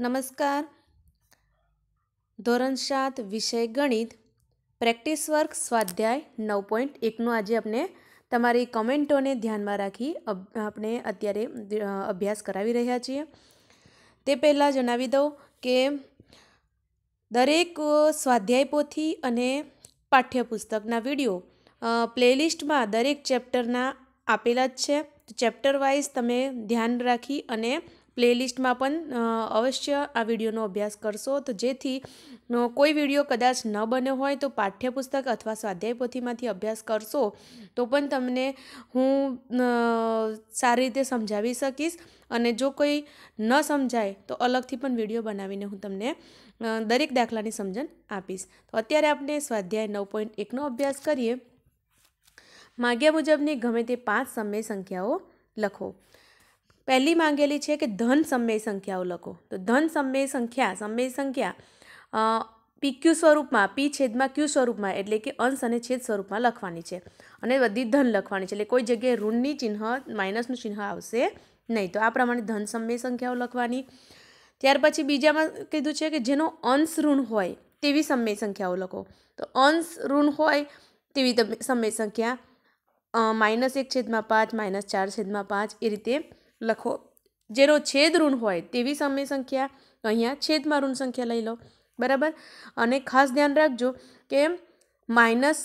નમસ્કાર ધોરણ સાત વિષય ગણિત પ્રેક્ટિસ વર્ક સ્વાધ્યાય નવ પોઈન્ટ એકનું આજે આપણે તમારી કમેન્ટોને ધ્યાનમાં રાખી આપણે અત્યારે અભ્યાસ કરાવી રહ્યા છીએ તે પહેલાં જણાવી દઉં કે દરેક સ્વાધ્યાય પોથી અને પાઠ્યપુસ્તકના વિડીયો પ્લેલિસ્ટમાં દરેક ચેપ્ટરના આપેલા જ છે ચેપ્ટર વાઇઝ તમે ધ્યાન રાખી અને પ્લેલિસ્ટમાં પણ અવશ્ય આ વિડીયોનો અભ્યાસ કરશો તો જેથી કોઈ વિડીયો કદાચ ન બન્યો હોય તો પાઠ્યપુસ્તક અથવા સ્વાધ્યાય પોથીમાંથી અભ્યાસ કરશો તો પણ તમને હું સારી રીતે સમજાવી શકીશ અને જો કોઈ ન સમજાય તો અલગથી પણ વિડીયો બનાવીને હું તમને દરેક દાખલાની સમજણ આપીશ તો અત્યારે આપણે સ્વાધ્યાય નવ પોઈન્ટ એકનો અભ્યાસ કરીએ માગ્યા મુજબની ગમે તે પાંચ સમય સંખ્યાઓ લખો પહેલી માંગેલી છે કે ધન સમય સંખ્યાઓ લખો તો ધન સમય સંખ્યા સમય સંખ્યા પી ક્યુ સ્વરૂપમાં પી છેદમાં ક્યુ સ્વરૂપમાં એટલે કે અંશ અને છેદ સ્વરૂપમાં લખવાની છે અને બધી ધન લખવાની છે એટલે કોઈ જગ્યાએ ઋણની ચિહ્ન માઇનસનું ચિહ્ન આવશે નહીં તો આ પ્રમાણે ધન સમય સંખ્યાઓ લખવાની ત્યાર પછી બીજામાં કીધું છે કે જેનો અંશ ઋણ હોય તેવી સમય સંખ્યાઓ લખો તો અંશ ઋણ હોય તેવી તમે સમય સંખ્યા માઇનસ એક છેદમાં પાંચ માઇનસ ચાર છેદમાં પાંચ એ રીતે લખો જેનો છેદ ઋણ હોય તેવી સમય સંખ્યા અહીંયા છેદમાં ઋણ સંખ્યા લઈ લો બરાબર અને ખાસ ધ્યાન રાખજો કે માઇનસ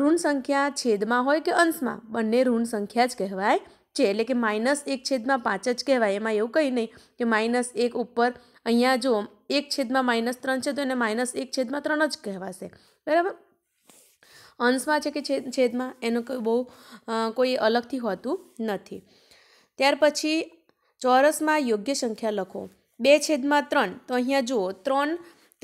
ઋણ સંખ્યા છેદમાં હોય કે અંશમાં બંને ઋણ સંખ્યા જ કહેવાય છે એટલે કે માઇનસ એક છેદમાં પાંચ જ કહેવાય એમાં એવું કંઈ નહીં કે માઇનસ એક ઉપર અહીંયા જો એક છેદમાં માઇનસ ત્રણ છે તો એને માઇનસ એક છેદમાં ત્રણ જ કહેવાશે બરાબર અંશમાં છે કે છેદમાં એનું બહુ કોઈ અલગથી હોતું નથી ત્યાર પછી ચોરસમાં યોગ્ય સંખ્યા લખો બે છેદમાં ત્રણ તો અહીંયા જુઓ ત્રણ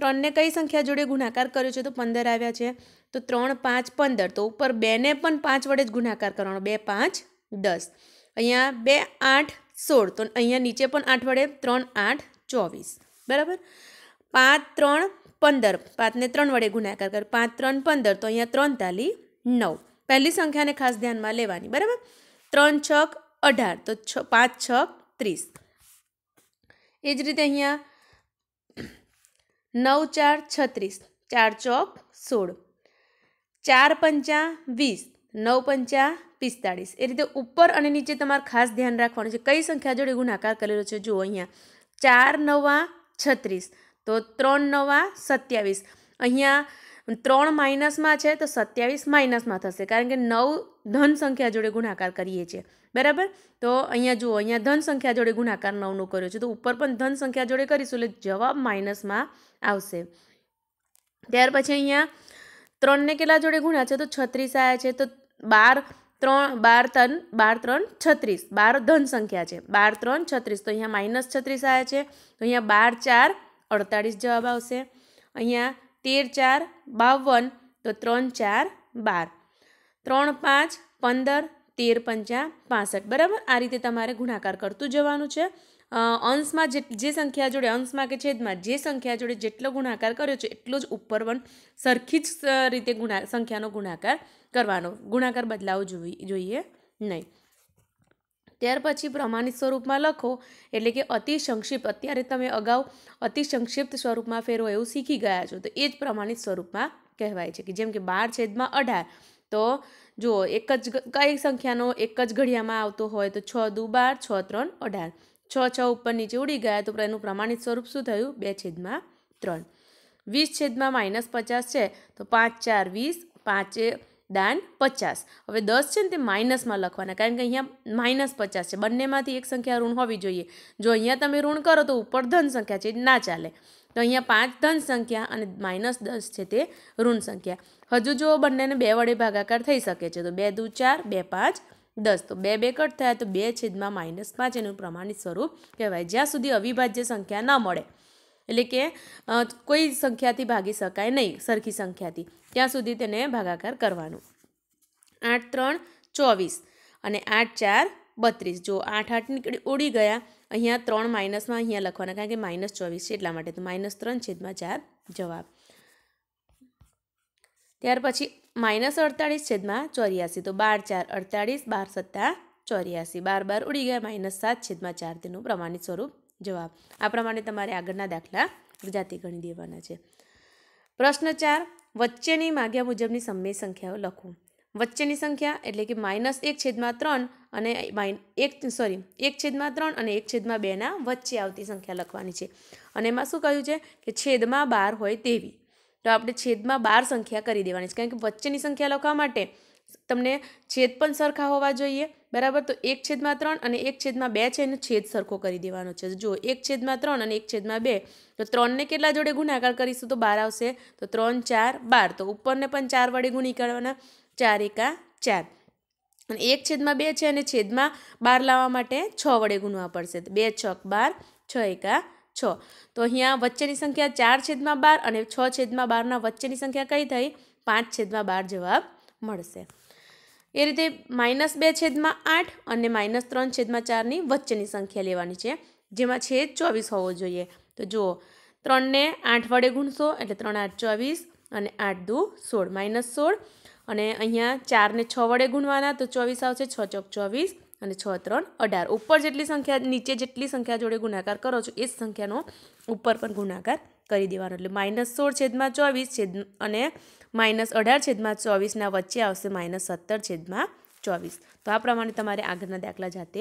ત્રણને કઈ સંખ્યા જોડે ગુણાકાર કર્યો છે તો પંદર આવ્યા છે તો ત્રણ પાંચ પંદર તો ઉપર બેને પણ પાંચ વડે જ ગુણાકાર કરવાનો બે પાંચ દસ અહીંયા બે આઠ સોળ તો અહીંયા નીચે પણ આઠ વડે ત્રણ આઠ ચોવીસ બરાબર પાંચ ત્રણ પંદર પાંચને ત્રણ વડે ગુણાકાર કર પાંચ ત્રણ પંદર તો અહીંયા ત્રણ તાલી નવ પહેલી સંખ્યાને ખાસ ધ્યાનમાં લેવાની બરાબર ત્રણ છક અઢાર તો છ પાંચ છ ત્રીસ એ જ રીતે અહીંયા નવ ચાર છત્રીસ ચાર ચોક સોળ ચાર પંચા વીસ નવ પંચા પિસ્તાળીસ એ રીતે ઉપર અને નીચે તમારે ખાસ ધ્યાન રાખવાનું છે કઈ સંખ્યા જોડે ગુણાકાર કરેલો છે જો અહીંયા ચાર નવા છત્રીસ તો ત્રણ નવા સત્યાવીસ અહીંયા ત્રણ માઇનસમાં છે તો સત્યાવીસ માઇનસમાં થશે કારણ કે નવ ધન સંખ્યા જોડે ગુણાકાર કરીએ છીએ બરાબર તો અહીંયા જુઓ અહીંયા ધન સંખ્યા જોડે ગુણાકાર નવનું કર્યો છે તો ઉપર પણ ધન સંખ્યા જોડે કરીશું એટલે જવાબ માઇનસમાં આવશે ત્યાર પછી અહીંયા ત્રણને કેટલા જોડે ગુણા છે તો છત્રીસ આવ્યા છે તો બાર ત્રણ બાર ત્રણ બાર ત્રણ છત્રીસ બાર ધન સંખ્યા છે બાર ત્રણ છત્રીસ તો અહીંયા માઇનસ છત્રીસ આવ્યા છે તો અહીંયા બાર ચાર અડતાળીસ જવાબ આવશે અહીંયા તેર ચાર બાવન તો ત્રણ ચાર બાર ત્રણ પાંચ પંદર તેર પંચા પાસઠ બરાબર આ રીતે તમારે ગુણાકાર કરતું જવાનું છે અંશમાં જે જે સંખ્યા જોડે અંશમાં કે છેદમાં જે સંખ્યા જોડે જેટલો ગુણાકાર કર્યો છે એટલો જ ઉપર વન સરખી જ રીતે ગુણા સંખ્યાનો ગુણાકાર કરવાનો ગુણાકાર બદલાવો જોઈએ જોઈએ નહીં ત્યાર પછી પ્રમાણિત સ્વરૂપમાં લખો એટલે કે અતિ સંક્ષિપ્ત અત્યારે તમે અગાઉ અતિ સંક્ષિપ્ત સ્વરૂપમાં ફેરવો એવું શીખી ગયા છો તો એ જ પ્રમાણિત સ્વરૂપમાં કહેવાય છે કે જેમ કે બાર છેદમાં અઢાર તો જુઓ એક જ કઈ સંખ્યાનો એક જ ઘડિયામાં આવતો હોય તો છ દુ બાર છ ત્રણ અઢાર છ છ ઉપર નીચે ઉડી ગયા તો એનું પ્રમાણિત સ્વરૂપ શું થયું બે છેદમાં ત્રણ વીસ છેદમાં માઇનસ પચાસ છે તો પાંચ ચાર વીસ પાંચે દાન પચાસ હવે દસ છે ને તે માઇનસમાં લખવાના કારણ કે અહીંયા માઇનસ પચાસ છે બંનેમાંથી એક સંખ્યા ઋણ હોવી જોઈએ જો અહીંયા તમે ઋણ કરો તો ઉપર ધન સંખ્યા છે ના ચાલે તો અહીંયા પાંચ ધન સંખ્યા અને માઇનસ દસ છે તે ઋણ સંખ્યા હજુ જો બંનેને બે વડે ભાગાકાર થઈ શકે છે તો બે દુ ચાર બે પાંચ દસ તો બે બે કટ થયા તો બે છેદમાં માઇનસ પાંચ એનું પ્રમાણિત સ્વરૂપ કહેવાય જ્યાં સુધી અવિભાજ્ય સંખ્યા ન મળે એટલે કે કોઈ સંખ્યાથી ભાગી શકાય નહીં સરખી સંખ્યાથી ત્યાં સુધી તેને ભાગાકાર કરવાનું આઠ ત્રણ ચોવીસ અને આઠ ચાર બત્રીસ જો આઠ આઠ નીકળી ઉડી ગયા અહીંયા ત્રણ માઇનસમાં અહીંયા લખવાના કારણ કે માઇનસ ચોવીસ છે એટલા માટે તો માઇનસ ત્રણ છેદમાં ચાર જવાબ ત્યાર પછી માઇનસ અડતાળીસ છેદમાં ચોર્યાસી તો બાર ચાર અડતાળીસ બાર સત્તા ચોર્યાસી બાર બાર ઉડી ગયા માઇનસ સાત છેદમાં ચાર તેનું પ્રમાણિત સ્વરૂપ જવાબ આ પ્રમાણે તમારે આગળના દાખલા જાતે ગણી દેવાના છે પ્રશ્ન ચાર વચ્ચેની માગ્યા મુજબની સમય સંખ્યાઓ લખવું વચ્ચેની સંખ્યા એટલે કે માઇનસ એક છેદમાં ત્રણ અને માઇન એક સોરી એક છેદમાં ત્રણ અને એક છેદમાં બેના વચ્ચે આવતી સંખ્યા લખવાની છે અને એમાં શું કહ્યું છે કે છેદમાં બાર હોય તેવી તો આપણે છેદમાં બાર સંખ્યા કરી દેવાની છે કારણ કે વચ્ચેની સંખ્યા લખવા માટે તમને છેદ પણ સરખા હોવા જોઈએ બરાબર તો એક છેદમાં ત્રણ અને એક છેદમાં બે છે એનો છેદ સરખો કરી દેવાનો છે જો એક છેદમાં ત્રણ અને એક છેદમાં બે તો ત્રણને કેટલા જોડે ગુણાકાર કરીશું તો બાર આવશે તો ત્રણ ચાર બાર તો ઉપરને પણ ચાર વડે ગુણી કરવાના ચાર એકા ચાર અને એક છેદમાં બે છે અને છેદમાં બાર લાવવા માટે છ વડે ગુણવા પડશે બે છક બાર છ એકા છ તો અહીંયા વચ્ચેની સંખ્યા ચાર છેદમાં બાર અને છ છેદમાં બારના વચ્ચેની સંખ્યા કઈ થઈ પાંચ છેદમાં બાર જવાબ મળશે એ રીતે માઇનસ બે છેદમાં આઠ અને માઇનસ ત્રણ છેદમાં ચારની વચ્ચેની સંખ્યા લેવાની છે જેમાં છેદ ચોવીસ હોવો જોઈએ તો જુઓ ત્રણને આઠ વડે ગુણશો એટલે ત્રણ આઠ ચોવીસ અને આઠ દુ સોળ માઇનસ સોળ અને અહીંયા ચારને છ વડે ગુણવાના તો ચોવીસ આવશે છ ચોક ચોવીસ અને છ ત્રણ અઢાર ઉપર જેટલી સંખ્યા નીચે જેટલી સંખ્યા જોડે ગુણાકાર કરો છો એ જ સંખ્યાનો ઉપર પણ ગુણાકાર કરી દેવાનો એટલે માઇનસ સોળ છેદમાં ચોવીસ છેદ અને માઇનસ અઢાર છેદમાં ચોવીસના વચ્ચે આવશે માઇનસ સત્તર છેદમાં ચોવીસ તો આ પ્રમાણે તમારે આગળના દાખલા જાતે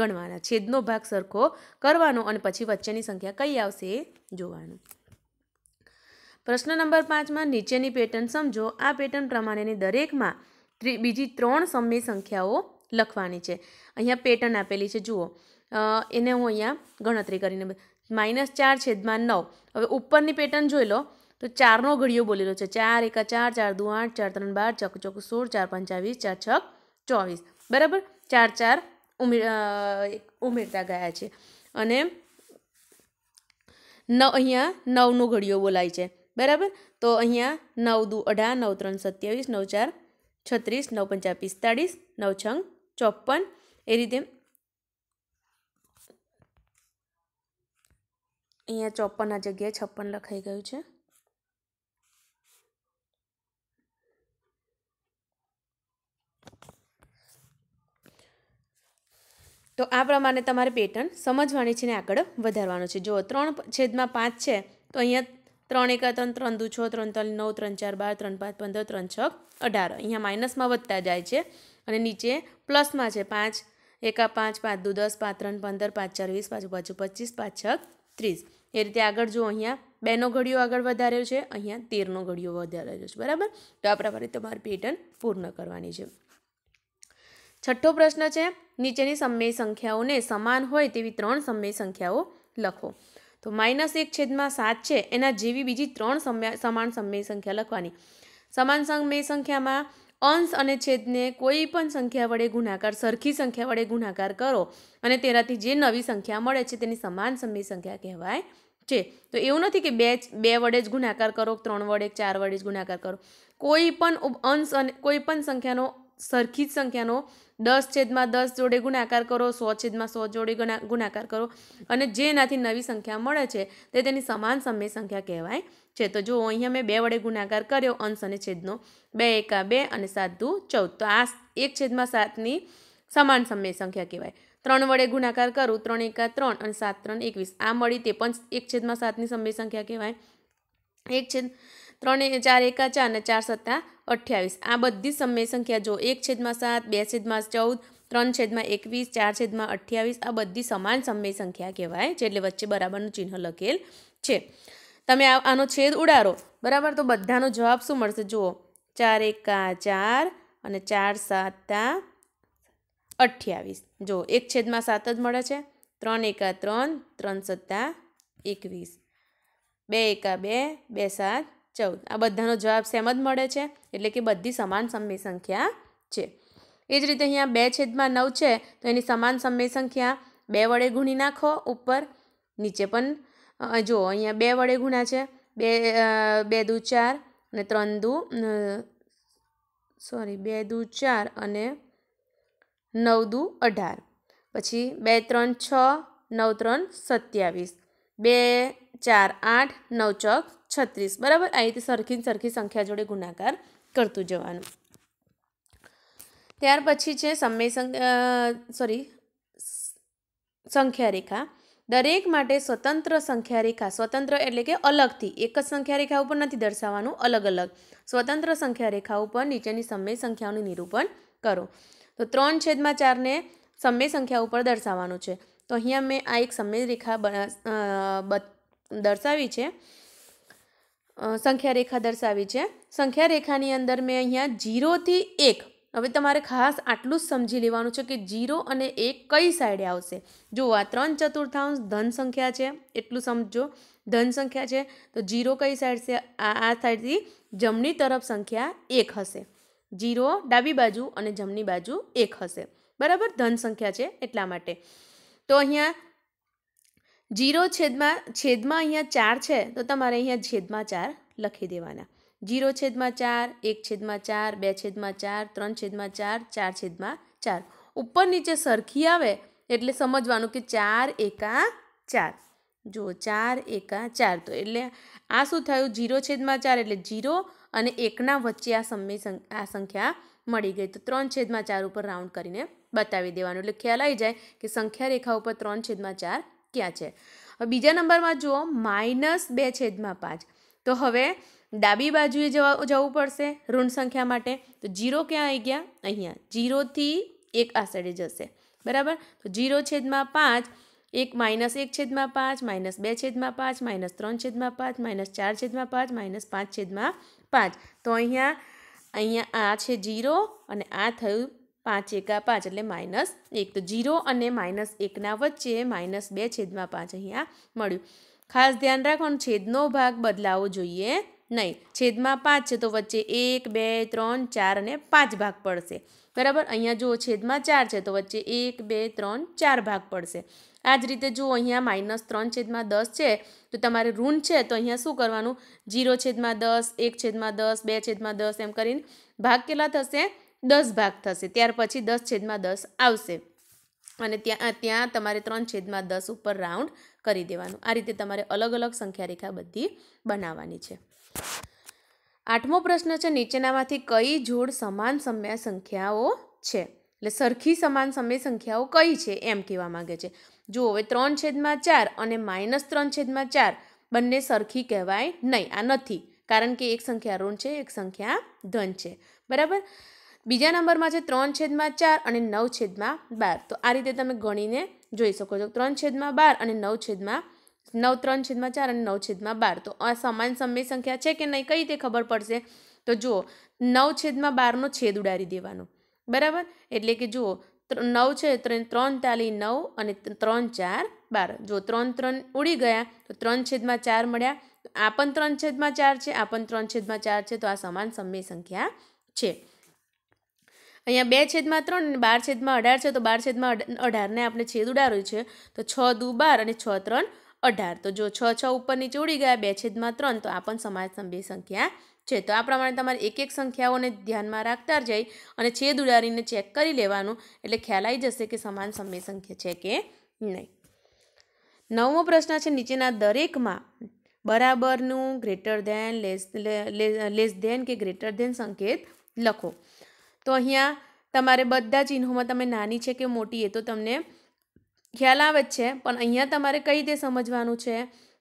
ગણવાના છેદનો ભાગ સરખો કરવાનો અને પછી વચ્ચેની સંખ્યા કઈ આવશે એ જોવાનું પ્રશ્ન નંબર પાંચમાં નીચેની પેટર્ન સમજો આ પેટર્ન પ્રમાણેની દરેકમાં બીજી ત્રણ સમય સંખ્યાઓ લખવાની છે અહીંયા પેટર્ન આપેલી છે જુઓ એને હું અહીંયા ગણતરી કરીને માઇનસ ચાર છેદમાં નવ હવે ઉપરની પેટર્ન જોઈ લો તો ચારનો ઘડિયો બોલેલો છે ચાર એકા ચાર ચાર દુ આઠ ચાર ત્રણ બાર ચાર ચોક સોળ ચાર પંચાવીસ ચાર છક ચોવીસ બરાબર ચાર ચાર ઉમેર ઉમેરતા ગયા છે અને નવ અહીંયા નવનો ઘડિયો બોલાય છે બરાબર તો અહીંયા નવ દુ અઢાર નવ ત્રણ સત્યાવીસ નવ ચાર છત્રીસ નવ પંચા પિસ્તાળીસ નવ છ ચોપન એ રીતે અહીંયા ચોપનના જગ્યાએ છપ્પન લખાઈ ગયું છે તો આ પ્રમાણે તમારે પેટર્ન સમજવાની છે ને આગળ વધારવાનું છે જો ત્રણ છેદમાં પાંચ છે તો અહીંયા ત્રણ એકા ત્રણ ત્રણ દુ છ ત્રણ ત્રણ નવ ત્રણ ચાર બાર ત્રણ પાંચ પંદર ત્રણ છ અઢાર અહીંયા માઇનસમાં વધતા જાય છે અને નીચે પ્લસમાં છે પાંચ એકા પાંચ પાંચ દુ દસ પાંચ ત્રણ પંદર પાંચ ચાર વીસ પાંચ પાછું પચીસ પાંચ છ ત્રીસ એ રીતે આગળ જો અહીંયા બેનો ઘડિયો આગળ વધાર્યો છે અહીંયા તેરનો ઘડીઓ વધારેલો છે બરાબર તો આ પ્રમાણે તમારે પેટર્ન પૂર્ણ કરવાની છે છઠ્ઠો પ્રશ્ન છે નીચેની સમય સંખ્યાઓને સમાન હોય તેવી ત્રણ સમય સંખ્યાઓ લખો તો માઇનસ એક છેદમાં સાત છે એના જેવી બીજી ત્રણ સમાન સમય સંખ્યા લખવાની સમાન સમય સંખ્યામાં અંશ અને છેદને કોઈ પણ સંખ્યા વડે ગુણાકાર સરખી સંખ્યા વડે ગુણાકાર કરો અને તેનાથી જે નવી સંખ્યા મળે છે તેની સમાન સમય સંખ્યા કહેવાય છે તો એવું નથી કે બે બે વડે જ ગુણાકાર કરો ત્રણ વડે ચાર વડે જ ગુણાકાર કરો કોઈ પણ અંશ અને કોઈ પણ સંખ્યાનો સરખી જ સંખ્યાનો દસ છેદમાં દસ જોડે ગુણાકાર કરો સો છેદમાં સો જોડે ગુણાકાર કરો અને જેનાથી નવી સંખ્યા મળે છે તે તેની સમાન સમય સંખ્યા કહેવાય છે તો જો અહીંયા મેં બે વડે ગુણાકાર કર્યો અંશ અને છેદનો બે એકા બે અને સાત દુ ચૌદ તો આ એક છેદમાં સાતની સમાન સમય સંખ્યા કહેવાય ત્રણ વડે ગુણાકાર કરું ત્રણ એકા ત્રણ અને સાત ત્રણ એકવીસ આ મળી તે પણ એક છેદમાં સાતની સમય સંખ્યા કહેવાય એક છેદ ત્રણ ચાર એકા ચાર અને ચાર સત્તા અઠ્યાવીસ આ બધી સમય સંખ્યા જો એક છેદમાં સાત બે છેદમાં ચૌદ ત્રણ છેદમાં એકવીસ ચાર છેદમાં અઠ્યાવીસ આ બધી સમાન સમય સંખ્યા કહેવાય છે એટલે વચ્ચે બરાબરનું ચિહ્ન લખેલ છે તમે આનો છેદ ઉડાડો બરાબર તો બધાનો જવાબ શું મળશે જુઓ ચાર એકા ચાર અને ચાર સાતા અઠ્યાવીસ જો એક છેદમાં સાત જ મળે છે ત્રણ એકા ત્રણ ત્રણ સત્તા એકવીસ બે એકા બે બે સાત ચૌદ આ બધાનો જવાબ સેમ જ મળે છે એટલે કે બધી સમાન સમય સંખ્યા છે એ જ રીતે અહીંયા બે છેદમાં નવ છે તો એની સમાન સમય સંખ્યા બે વડે ગુણી નાખો ઉપર નીચે પણ જુઓ અહીંયા બે વડે ગુણા છે બે બે દુ ચાર અને ત્રણ દુ સોરી બે દુ ચાર અને નવ દુ અઢાર પછી બે ત્રણ છ નવ ત્રણ સત્યાવીસ બે ચાર આઠ નવ ચોક છત્રીસ બરાબર આ રીતે સરખી સરખી સંખ્યા જોડે ગુણાકાર કરતું જવાનું ત્યાર પછી છે સમય સોરી સંખ્યા રેખા દરેક માટે સ્વતંત્ર સંખ્યા રેખા સ્વતંત્ર એટલે કે અલગથી એક જ સંખ્યા રેખા ઉપર નથી દર્શાવવાનું અલગ અલગ સ્વતંત્ર સંખ્યા રેખા ઉપર નીચેની સમય સંખ્યાઓનું નિરૂપણ કરો તો ત્રણ છેદમાં ચારને સમય સંખ્યા ઉપર દર્શાવવાનું છે તો અહીંયા મેં આ એક સમય રેખા દર્શાવી છે સંખ્યા રેખા દર્શાવી છે સંખ્યા રેખાની અંદર મેં અહીંયા જીરોથી એક હવે તમારે ખાસ આટલું જ સમજી લેવાનું છે કે જીરો અને એક કઈ સાઈડે આવશે જો આ ત્રણ ચતુર્થાંશ ધન સંખ્યા છે એટલું સમજો ધન સંખ્યા છે તો જીરો કઈ સાઈડ છે આ આ સાઈડથી જમણી તરફ સંખ્યા એક હશે જીરો ડાબી બાજુ અને જમણી બાજુ એક હશે બરાબર ધન સંખ્યા છે એટલા માટે તો અહીંયા જીરો છેદમાં છેદમાં અહીંયા ચાર છે તો તમારે અહીંયા છેદમાં ચાર લખી દેવાના જીરો છેદમાં ચાર એક છેદમાં ચાર બે છેદમાં ચાર ત્રણ છેદમાં ચાર ચાર છેદમાં ચાર ઉપર નીચે સરખી આવે એટલે સમજવાનું કે ચાર એકા ચાર જુઓ ચાર એકા ચાર તો એટલે આ શું થયું જીરો છેદમાં ચાર એટલે જીરો અને એકના વચ્ચે આ સમય આ સંખ્યા મળી ગઈ તો ત્રણ છેદમાં ચાર ઉપર રાઉન્ડ કરીને બતાવી દેવાનું એટલે ખ્યાલ આવી જાય કે સંખ્યા રેખા ઉપર ત્રણ છેદમાં ચાર ક્યાં છે હવે બીજા નંબરમાં જુઓ માઇનસ બે છેદમાં પાંચ તો હવે ડાબી બાજુએ જવા જવું પડશે ઋણ સંખ્યા માટે તો જીરો ક્યાં આવી ગયા અહીંયા જીરોથી એક આ જશે બરાબર તો જીરો છેદમાં પાંચ એક માઇનસ એક છેદમાં પાંચ માઇનસ બે છેદમાં પાંચ માઇનસ ત્રણ છેદમાં પાંચ માઇનસ ચાર છેદમાં પાંચ માઇનસ પાંચ છેદમાં પાંચ તો અહીંયા અહીંયા આ છે જીરો અને આ થયું પાંચ એકા પાંચ એટલે માઇનસ એક તો જીરો અને માઇનસ એકના વચ્ચે માઇનસ બે છેદમાં પાંચ અહીંયા મળ્યું ખાસ ધ્યાન રાખવાનું છેદનો ભાગ બદલાવો જોઈએ નહીં છેદમાં પાંચ છે તો વચ્ચે એક બે ત્રણ ચાર અને પાંચ ભાગ પડશે બરાબર અહીંયા જુઓ છેદમાં ચાર છે તો વચ્ચે એક બે ત્રણ ચાર ભાગ પડશે આ જ રીતે જુઓ અહીંયા માઇનસ ત્રણ છેદમાં દસ છે તો તમારે ઋણ છે તો અહીંયા શું કરવાનું જીરો છેદમાં દસ એક છેદમાં દસ બે છેદમાં દસ એમ કરીને ભાગ કેટલા થશે દસ ભાગ થશે ત્યાર પછી દસ છેદમાં દસ આવશે અને ત્યાં ત્યાં તમારે ત્રણ છેદમાં દસ ઉપર રાઉન્ડ કરી દેવાનું આ રીતે તમારે અલગ અલગ સંખ્યા રેખા બધી બનાવવાની છે આઠમો પ્રશ્ન છે નીચેનામાંથી કઈ જોડ સમાન સમય સંખ્યાઓ છે એટલે સરખી સમાન સમય સંખ્યાઓ કઈ છે એમ કહેવા માગે છે જુઓ હવે ત્રણ છેદમાં ચાર અને માઇનસ ત્રણ છેદમાં ચાર બંને સરખી કહેવાય નહીં આ નથી કારણ કે એક સંખ્યા ઋણ છે એક સંખ્યા ધન છે બરાબર બીજા નંબરમાં છે ત્રણ છેદમાં ચાર અને નવ છેદમાં બાર તો આ રીતે તમે ગણીને જોઈ શકો છો ત્રણ છેદમાં બાર અને નવ છેદમાં નવ ત્રણ છેદમાં ચાર અને નવ છેદમાં બાર તો આ સમાન સમય સંખ્યા છે કે નહીં કઈ રીતે ખબર પડશે તો જુઓ નવ છેદમાં બારનો છેદ ઉડાડી દેવાનો બરાબર એટલે કે જુઓ નવ છે ત્રણ તાલી નવ અને ત્રણ ચાર બાર જો ત્રણ ત્રણ ઉડી ગયા તો ત્રણ છેદમાં ચાર મળ્યા આ પણ ત્રણ છેદમાં ચાર છે આ પણ ત્રણ છેદમાં ચાર છે તો આ સમાન સમય સંખ્યા છે અહીંયા બે છેદમાં ત્રણ અને બાર છેદમાં અઢાર છે તો બાર છેદમાં અઢારને આપણે છેદ ઉડાડ્યું છે તો છ દુ બાર અને છ ત્રણ અઢાર તો જો છ છ ઉપર નીચે ઉડી ગયા બે છેદમાં ત્રણ તો આ પણ સમાજ સંભી સંખ્યા છે તો આ પ્રમાણે તમારે એક એક સંખ્યાઓને ધ્યાનમાં રાખતા જાય અને છેદ ઉડાડીને ચેક કરી લેવાનું એટલે ખ્યાલ આવી જશે કે સમાન સમય સંખ્યા છે કે નહીં નવમો પ્રશ્ન છે નીચેના દરેકમાં બરાબરનું greater than less less than કે ગ્રેટર ધેન સંકેત લખો તો અહીંયા તમારે બધા ચિહ્નોમાં તમે નાની છે કે મોટી એ તો તમને ખ્યાલ આવે જ છે પણ અહીંયા તમારે કઈ રીતે સમજવાનું છે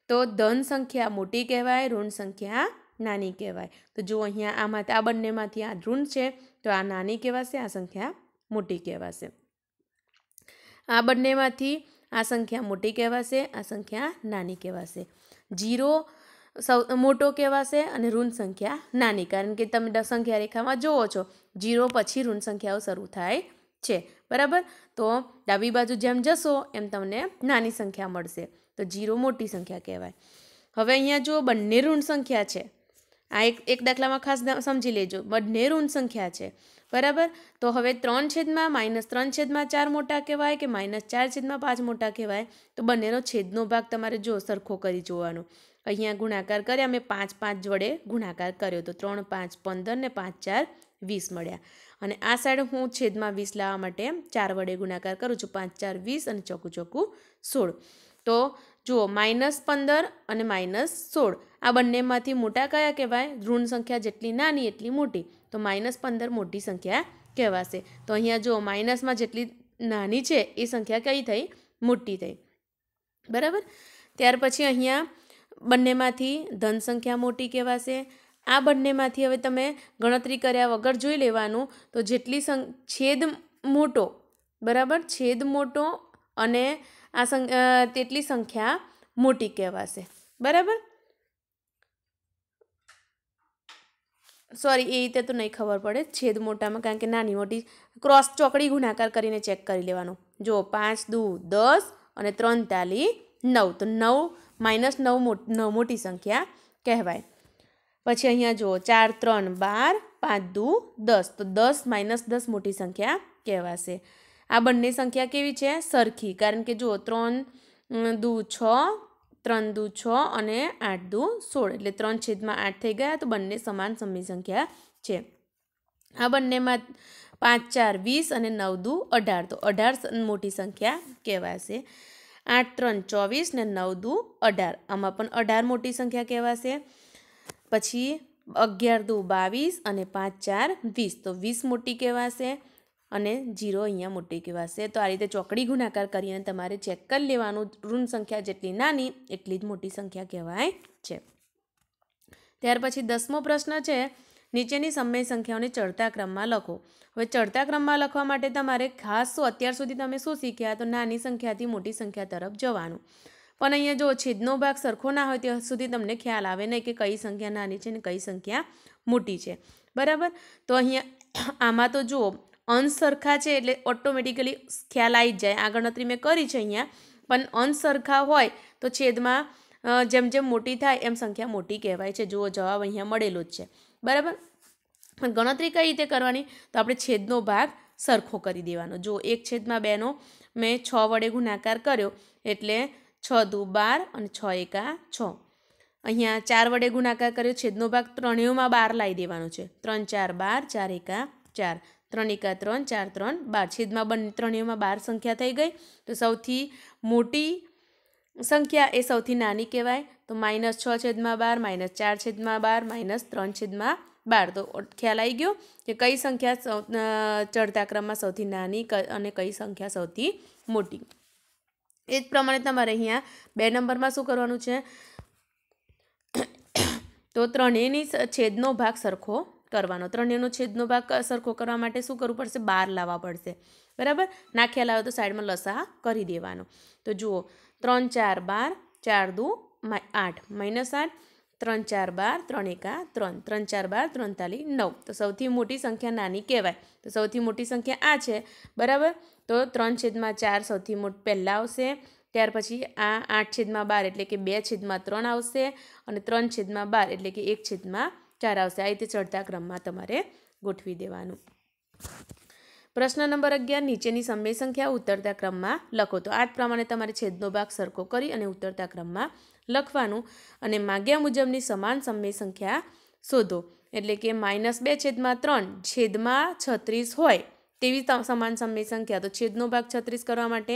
તો ધન સંખ્યા મોટી કહેવાય ઋણ સંખ્યા નાની કહેવાય તો જો અહીંયા આમાં આ બંનેમાંથી આ ઋણ છે તો આ નાની કહેવાશે આ સંખ્યા મોટી કહેવાશે આ બંનેમાંથી આ સંખ્યા મોટી કહેવાશે આ સંખ્યા નાની કહેવાશે જીરો સૌ મોટો કહેવાશે અને ઋણ સંખ્યા નાની કારણ કે તમે સંખ્યા રેખામાં જુઓ છો જીરો પછી ઋણ સંખ્યાઓ શરૂ થાય છે બરાબર તો ડાબી બાજુ જેમ જશો એમ તમને નાની સંખ્યા મળશે તો જીરો મોટી સંખ્યા કહેવાય હવે અહીંયા જુઓ બંને ઋણ સંખ્યા છે આ એક એક દાખલામાં ખાસ સમજી લેજો બંને ઋણ સંખ્યા છે બરાબર તો હવે ત્રણ છેદમાં માઇનસ ત્રણ છેદમાં ચાર મોટા કહેવાય કે માઇનસ ચાર છેદમાં પાંચ મોટા કહેવાય તો બંનેનો છેદનો ભાગ તમારે જો સરખો કરી જોવાનો અહીંયા ગુણાકાર કર્યા મેં પાંચ પાંચ વડે ગુણાકાર કર્યો તો ત્રણ પાંચ પંદર ને પાંચ ચાર વીસ મળ્યા અને આ સાઈડ હું છેદમાં વીસ લાવવા માટે ચાર વડે ગુણાકાર કરું છું પાંચ ચાર વીસ અને ચોખ્ખું ચોખ્ખું સોળ તો જુઓ માઇનસ પંદર અને માઇનસ સોળ આ બંનેમાંથી મોટા કયા કહેવાય ઋણ સંખ્યા જેટલી નાની એટલી મોટી તો માઇનસ પંદર મોટી સંખ્યા કહેવાશે તો અહીંયા જુઓ માઇનસમાં જેટલી નાની છે એ સંખ્યા કઈ થઈ મોટી થઈ બરાબર ત્યાર પછી અહીંયા બંનેમાંથી ધન સંખ્યા મોટી કહેવાશે આ બંનેમાંથી હવે તમે ગણતરી કર્યા વગર જોઈ લેવાનું તો જેટલી સં છેદ મોટો બરાબર છેદ મોટો અને આ તેટલી સંખ્યા મોટી કહેવાશે બરાબર સોરી એ રીતે તો નહીં ખબર પડે છેદ મોટામાં કારણ કે નાની મોટી ક્રોસ ચોકડી ગુણાકાર કરીને ચેક કરી લેવાનું જો પાંચ દુ દસ અને ત્રણ તાલી નવ તો નવ માઇનસ નવ મોટી સંખ્યા કહેવાય પછી અહીંયા જુઓ ચાર ત્રણ બાર પાંચ દુ દસ તો દસ માઇનસ દસ મોટી સંખ્યા કહેવાશે આ બંને સંખ્યા કેવી છે સરખી કારણ કે જુઓ ત્રણ દૂ છ ત્રણ દુ છ અને આઠ દુ સોળ એટલે ત્રણ છેદમાં આઠ થઈ ગયા તો બંને સમાન સમય સંખ્યા છે આ બંનેમાં પાંચ ચાર વીસ અને નવ દુ અઢાર તો અઢાર મોટી સંખ્યા કહેવાશે આઠ ત્રણ ચોવીસ ને નવ દુ અઢાર આમાં પણ અઢાર મોટી સંખ્યા કહેવાશે પછી અગિયાર દો બાવીસ અને પાંચ ચાર વીસ તો વીસ મોટી કહેવાશે અને જીરો અહીંયા મોટી કહેવાશે તો આ રીતે ચોકડી ગુણાકાર કરીને તમારે ચેક કરી લેવાનું ઋણ સંખ્યા જેટલી નાની એટલી જ મોટી સંખ્યા કહેવાય છે ત્યાર પછી દસમો પ્રશ્ન છે નીચેની સમય સંખ્યાઓને ચડતા ક્રમમાં લખો હવે ચડતા ક્રમમાં લખવા માટે તમારે ખાસ શું અત્યાર સુધી તમે શું શીખ્યા તો નાની સંખ્યાથી મોટી સંખ્યા તરફ જવાનું પણ અહીંયા જો છેદનો ભાગ સરખો ના હોય ત્યાં સુધી તમને ખ્યાલ આવે નહીં કે કઈ સંખ્યા નાની છે ને કઈ સંખ્યા મોટી છે બરાબર તો અહીંયા આમાં તો જુઓ અંશ સરખા છે એટલે ઓટોમેટિકલી ખ્યાલ આવી જ જાય આ ગણતરી મેં કરી છે અહીંયા પણ અંશ સરખા હોય તો છેદમાં જેમ જેમ મોટી થાય એમ સંખ્યા મોટી કહેવાય છે જુઓ જવાબ અહીંયા મળેલો જ છે બરાબર ગણતરી કઈ રીતે કરવાની તો આપણે છેદનો ભાગ સરખો કરી દેવાનો જો એક છેદમાં બેનો મેં છ વડે ગુણાકાર કર્યો એટલે છ દુ બાર અને છ એકા છ અહીંયા ચાર વડે ગુણાકાર કર્યો છેદનો ભાગ ત્રણેયમાં બાર લાવી દેવાનો છે ત્રણ ચાર બાર ચાર એકા ચાર ત્રણ એકા ત્રણ ચાર ત્રણ બાર છેદમાં બંને ત્રણેયમાં બાર સંખ્યા થઈ ગઈ તો સૌથી મોટી સંખ્યા એ સૌથી નાની કહેવાય તો માઇનસ છ છેદમાં બાર માઇનસ ચાર છેદમાં બાર માઇનસ ત્રણ છેદમાં બાર તો ખ્યાલ આવી ગયો કે કઈ સંખ્યા ચડતા ક્રમમાં સૌથી નાની અને કઈ સંખ્યા સૌથી મોટી એ જ પ્રમાણે તમારે અહીંયા બે નંબરમાં શું કરવાનું છે તો ત્રણેયની છેદનો ભાગ સરખો કરવાનો ત્રણેયનો છેદનો ભાગ સરખો કરવા માટે શું કરવું પડશે બાર લાવવા પડશે બરાબર નાખ્યા લાવે તો સાઈડમાં લસા કરી દેવાનો તો જુઓ ત્રણ ચાર બાર ચાર દુ આઠ માઇનસ આઠ ત્રણ ચાર બાર ત્રણ એકા ત્રણ ત્રણ ચાર બાર ત્રણતાલી નવ તો સૌથી મોટી સંખ્યા નાની કહેવાય તો સૌથી મોટી સંખ્યા આ છે બરાબર તો ત્રણ છેદમાં ચાર સૌથી મોટ પહેલાં આવશે ત્યાર પછી આ આઠ છેદમાં બાર એટલે કે બે છેદમાં ત્રણ આવશે અને ત્રણ છેદમાં બાર એટલે કે એક છેદમાં ચાર આવશે આ રીતે ચડતા ક્રમમાં તમારે ગોઠવી દેવાનું પ્રશ્ન નંબર અગિયાર નીચેની સમય સંખ્યા ઉતરતા ક્રમમાં લખો તો આ જ પ્રમાણે તમારે છેદનો ભાગ સરખો કરી અને ઉતરતા ક્રમમાં લખવાનું અને માગ્યા મુજબની સમાન સમય સંખ્યા શોધો એટલે કે માઇનસ બે છેદમાં ત્રણ છેદમાં છત્રીસ હોય તેવી સમાન સમય સંખ્યા તો છેદનો ભાગ છત્રીસ કરવા માટે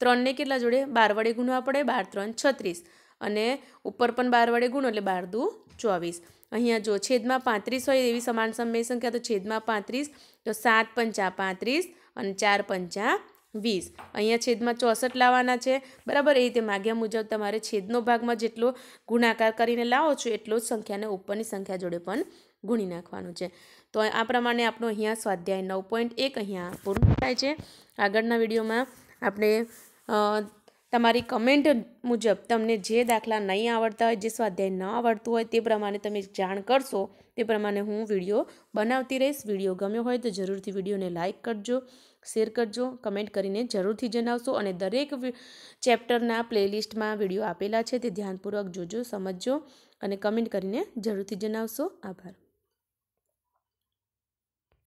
ત્રણને કેટલા જોડે બાર વડે ગુણવા પડે બાર ત્રણ છત્રીસ અને ઉપર પણ બાર વડે ગુણો એટલે બાર દુ ચોવીસ અહીંયા જો છેદમાં પાંત્રીસ હોય એવી સમાન સમય સંખ્યા તો છેદમાં પાંત્રીસ તો સાત પંચા પાંત્રીસ અને ચાર પંચા વીસ અહીંયા છેદમાં ચોસઠ લાવવાના છે બરાબર એ રીતે માગ્યા મુજબ તમારે છેદનો ભાગમાં જેટલો ગુણાકાર કરીને લાવો છો એટલો જ સંખ્યાને ઉપરની સંખ્યા જોડે પણ ગુણી નાખવાનું છે તો આ પ્રમાણે આપણો અહીંયા સ્વાધ્યાય નવ પોઈન્ટ એક અહીંયા પૂર્ણ થાય છે આગળના વિડીયોમાં આપણે તમારી કમેન્ટ મુજબ તમને જે દાખલા નહીં આવડતા હોય જે સ્વાધ્યાય ન આવડતું હોય તે પ્રમાણે તમે જાણ કરશો તે પ્રમાણે હું વિડીયો બનાવતી રહીશ વિડીયો ગમ્યો હોય તો જરૂરથી વિડીયોને લાઇક કરજો શેર કરજો કમેન્ટ કરીને જરૂરથી જણાવશો અને દરેક ચેપ્ટરના પ્લેલિસ્ટમાં વિડીયો આપેલા છે તે ધ્યાનપૂર્વક જોજો સમજજો અને કમેન્ટ કરીને જરૂરથી જણાવશો આભાર